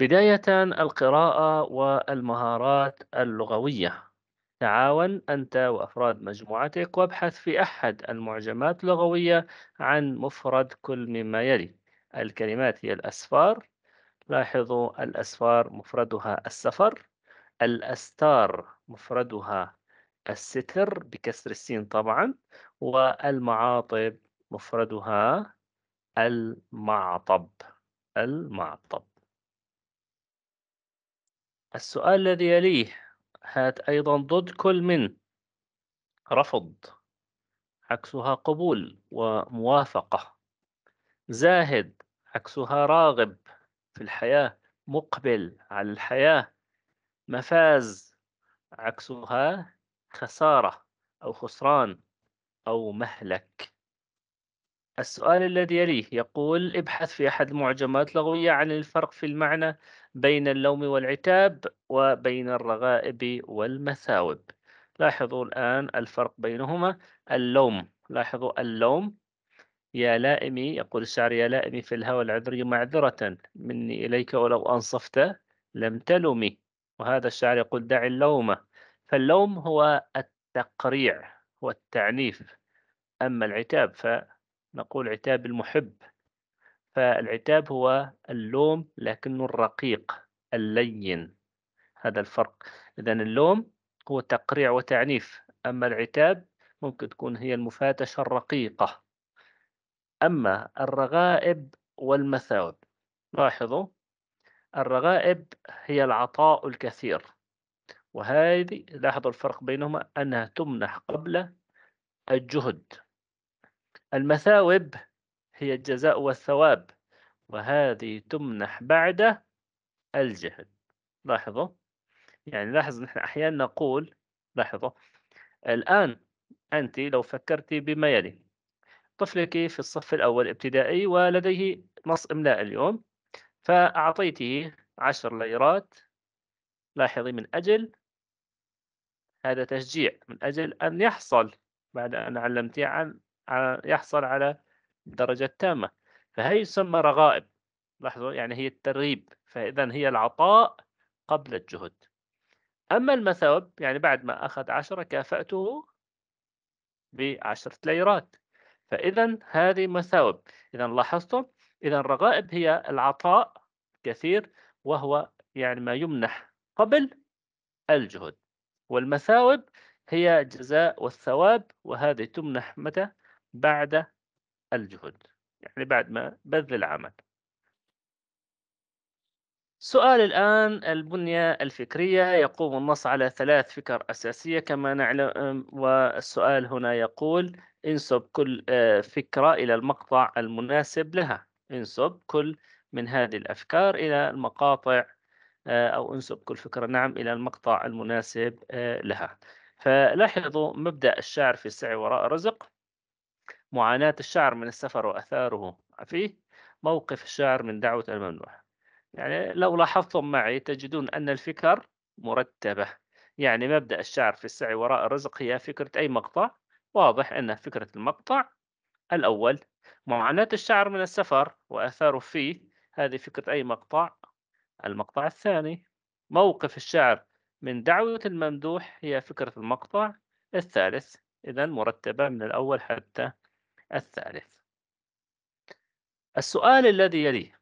بداية القراءة والمهارات اللغوية تعاون أنت وأفراد مجموعتك وابحث في أحد المعجمات اللغوية عن مفرد كل مما يلي الكلمات هي الأسفار لاحظوا الأسفار مفردها السفر الأستار مفردها الستر بكسر السين طبعا والمعاطب مفردها المعطب المعطب السؤال الذي يليه هات أيضا ضد كل من رفض عكسها قبول وموافقة زاهد عكسها راغب في الحياة مقبل على الحياة مفاز عكسها خسارة أو خسران أو مهلك السؤال الذي يليه يقول ابحث في أحد المعجمات اللغوية عن الفرق في المعنى بين اللوم والعتاب وبين الرغائب والمثاوب لاحظوا الآن الفرق بينهما اللوم لاحظوا اللوم يا لائمي يقول الشعر يا لائمي في الهوى العذري معذرة مني إليك ولو أنصفت لم تلمي وهذا الشعر يقول دع اللوم فاللوم هو التقريع والتعنيف أما العتاب ف نقول عتاب المحب فالعتاب هو اللوم لكنه الرقيق اللين هذا الفرق إذا اللوم هو تقريع وتعنيف أما العتاب ممكن تكون هي المفاتشة الرقيقة أما الرغائب والمثاوب لاحظوا الرغائب هي العطاء الكثير وهذه لاحظوا الفرق بينهما أنها تمنح قبل الجهد المثاوب هي الجزاء والثواب وهذه تمنح بعد الجهل لاحظوا يعني لاحظ نحن أحيانا نقول لاحظوا الآن أنت لو فكرتي بما يلي طفلك في الصف الأول ابتدائي ولديه نص إملاء اليوم فأعطيته عشر ليرات لاحظي من أجل هذا تشجيع من أجل أن يحصل بعد أن علمتيه عن يحصل على درجة تامة فهي يسمى رغائب لاحظوا يعني هي الترغيب فإذا هي العطاء قبل الجهد أما المثوب يعني بعد ما أخذ عشرة كافأته بعشرة ليرات فإذا هذه مثاوب إذا لاحظتم إذا الرغائب هي العطاء كثير وهو يعني ما يمنح قبل الجهد والمثاوب هي جزاء والثواب وهذه تمنح متى بعد الجهد يعني بعد ما بذل العمل سؤال الآن البنية الفكرية يقوم النص على ثلاث فكر أساسية كما نعلم والسؤال هنا يقول انسب كل آه، فكرة إلى المقطع المناسب لها انسب كل من هذه الأفكار إلى المقاطع آه، أو انسب كل فكرة نعم إلى المقطع المناسب آه، لها فلاحظوا مبدأ الشاعر في السعي وراء الرزق معاناة الشعر من السفر وأثاره فيه موقف الشعر من دعوة الممنوح يعني لو لاحظتم معي تجدون أن الفكر مرتبة يعني مبدأ الشعر في السعي وراء الرزق هي فكرة أي مقطع واضح أن فكرة المقطع الأول معاناة الشعر من السفر وأثاره فيه هذه فكرة أي مقطع المقطع الثاني موقف الشعر من دعوة الممدوح هي فكرة المقطع الثالث إذا مرتبة من الأول حتى الثالث السؤال الذي يليه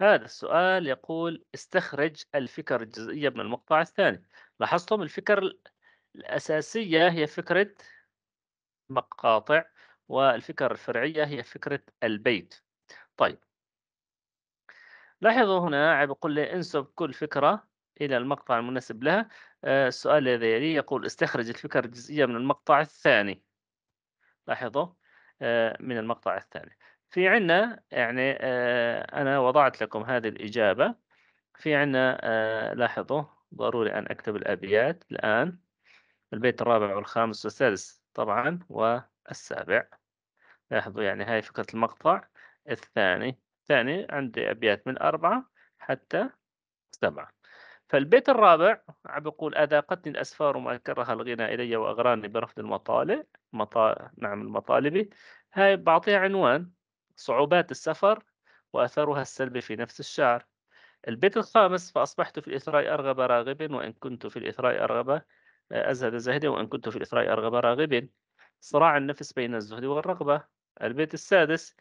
هذا السؤال يقول استخرج الفكر الجزئية من المقطع الثاني لاحظتم الفكر الأساسية هي فكرة مقاطع والفكر الفرعية هي فكرة البيت طيب لاحظوا هنا عم يقول لي انسب كل فكرة إلى المقطع المناسب لها آه، السؤال الذي يليه يقول استخرج الفكر الجزئية من المقطع الثاني لاحظوا آه، من المقطع الثاني في عنا يعني آه، أنا وضعت لكم هذه الإجابة في عنا آه، لاحظوا ضروري أن أكتب الأبيات الآن البيت الرابع والخامس والسادس طبعا والسابع لاحظوا يعني هاي فكرة المقطع الثاني الثاني عندي أبيات من أربعة حتى سبعة فالبيت الرابع عم بيقول أذاقتني الأسفار ما كره الغنى إلي وأغراني برفض المطالع مطا... نعم المطالبي هاي بعطيها عنوان صعوبات السفر وأثرها السلبي في نفس الشعر البيت الخامس فأصبحت في الإثراء أرغب راغب وإن كنت في الإثراء أرغب آه، أزهد زهدي وإن كنت في الإثراء أرغب راغب صراع النفس بين الزهد والرغبة البيت السادس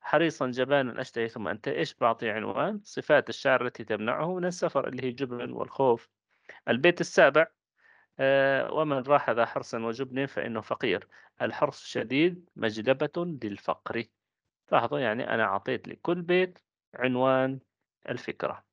حريصا جبانا أشتهي ثم أنت إيش بعطي عنوان صفات الشعر التي تمنعه من السفر اللي هي الجبن والخوف البيت السابع أه ومن راح ذا حرص وجبن فإنه فقير الحرص شديد مجلبة للفقر لاحظوا يعني أنا أعطيت لكل بيت عنوان الفكرة